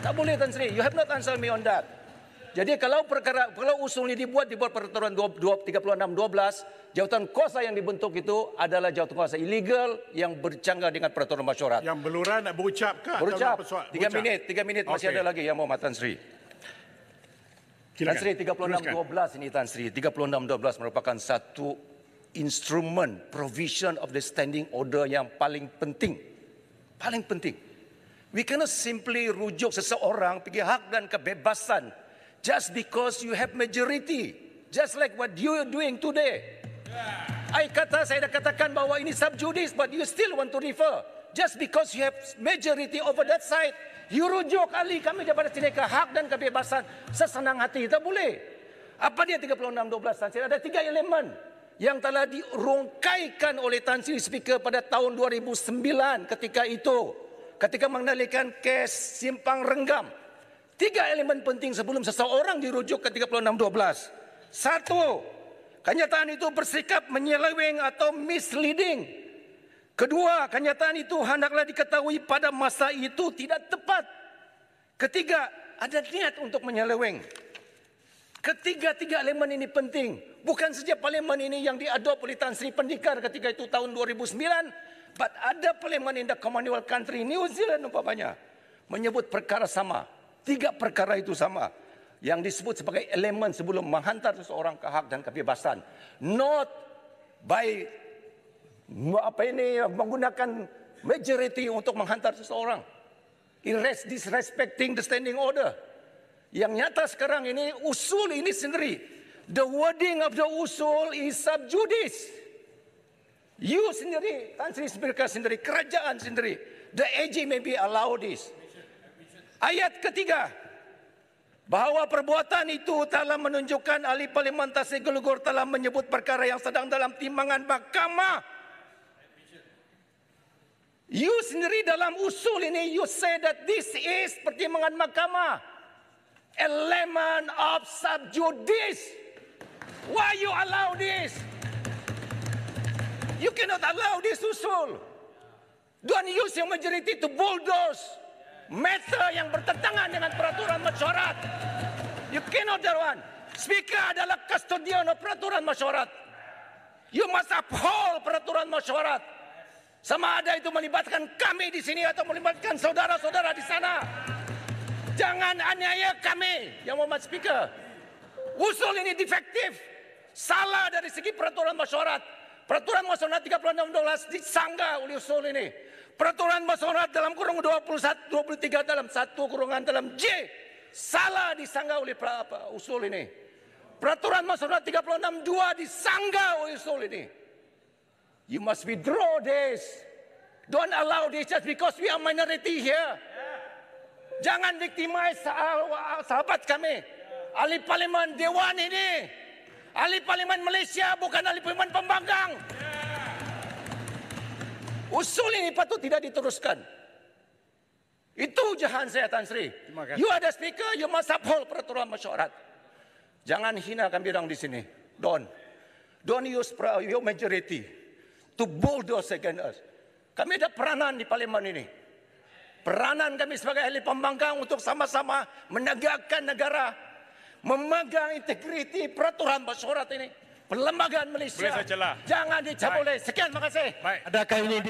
Tak boleh Tan Sri. You have not answer me on that. Jadi kalau perkara kalau usul ini dibuat dibuat peraturan 36-12, jawatan kuasa yang dibentuk itu adalah jawatan kuasa ilegal yang bercanggah dengan peraturan masyarakat. Yang belura nak berucap ke? Berucap. tiga minit, tiga minit okay. masih ada lagi yang mau Tan Sri. Tan Sri 36-12 ini Tan Sri 36-12 merupakan satu instrumen provision of the standing order yang paling penting, paling penting. We cannot simply rujuk seseorang pergi hak dan kebebasan just because you have majority. Just like what you are doing today. Yeah. I kata, saya dah katakan bahawa ini subjudice but you still want to refer. Just because you have majority over that side, you rujuk ahli kami daripada sini ke hak dan kebebasan sesenang hati. Tak boleh. Apa dia 36-12 tansi? Ada tiga elemen yang telah dirungkaikan oleh tansi speaker pada tahun 2009 ketika itu ketika mengendalikan kes simpang renggam. Tiga elemen penting sebelum seseorang dirujuk ke 3612. Satu, kenyataan itu bersikap menyeleweng atau misleading. Kedua, kenyataan itu hendaklah diketahui pada masa itu tidak tepat. Ketiga, ada niat untuk menyeleweng. Ketiga-tiga elemen ini penting. Bukan saja elemen ini yang diadop oleh Tan Sri Pendikar ketika itu tahun 2009, But ada parlimen in the Commonwealth country, New Zealand umpamanya, menyebut perkara sama. Tiga perkara itu sama. Yang disebut sebagai elemen sebelum menghantar seseorang ke hak dan kebebasan. Not by apa ini menggunakan majority untuk menghantar seseorang. Irres disrespecting the standing order. Yang nyata sekarang ini usul ini sendiri. The wording of the usul is subjudice. You sendiri, Tan Sri Sembilka sendiri, kerajaan sendiri. The AG maybe allow this. Ayat ketiga. Bahawa perbuatan itu telah menunjukkan ahli parlimen Tansri Gelugur telah menyebut perkara yang sedang dalam timbangan mahkamah. You sendiri dalam usul ini, you say that this is pertimbangan mahkamah. Element of subjudice. Why you allow this? You cannot allow this to soul. Don't use your majority to bulldoze meter yang bertentangan dengan peraturan masyarakat. You cannot do that Speaker adalah custodian of peraturan masyarakat. You must uphold peraturan masyarakat. Sama ada itu melibatkan kami di sini atau melibatkan saudara-saudara di sana. Jangan aniaya kami, yang Muhammad Speaker. Usul ini defektif. Salah dari segi peraturan masyarakat. Peraturan Masyarakat 36 12 disangga oleh usul ini. Peraturan Masyarakat dalam kurung 21, 23 dalam satu kurungan dalam J. Salah disangga oleh pra, apa, usul ini. Peraturan Masyarakat 36 2 disangga oleh usul ini. You must withdraw this. Don't allow this just because we are minority here. Yeah. Jangan victimize sahabat kami. Ahli Parlimen Dewan ini. Ahli Parlimen Malaysia bukan ahli parlimen pembanggang. Usul ini patut tidak diteruskan. Itu jahan saya Tan Sri. You are the speaker, you must uphold peraturan masyarakat. Jangan hina kami orang di sini. Don. Don't use pra- your majority to bulldoze against us. Kami ada peranan di parlimen ini. Peranan kami sebagai ahli pembangkang untuk sama-sama menegakkan negara memegang integriti peraturan bersyarat ini. Perlembagaan Malaysia. Jangan dicabut. Sekian, terima kasih. Adakah ini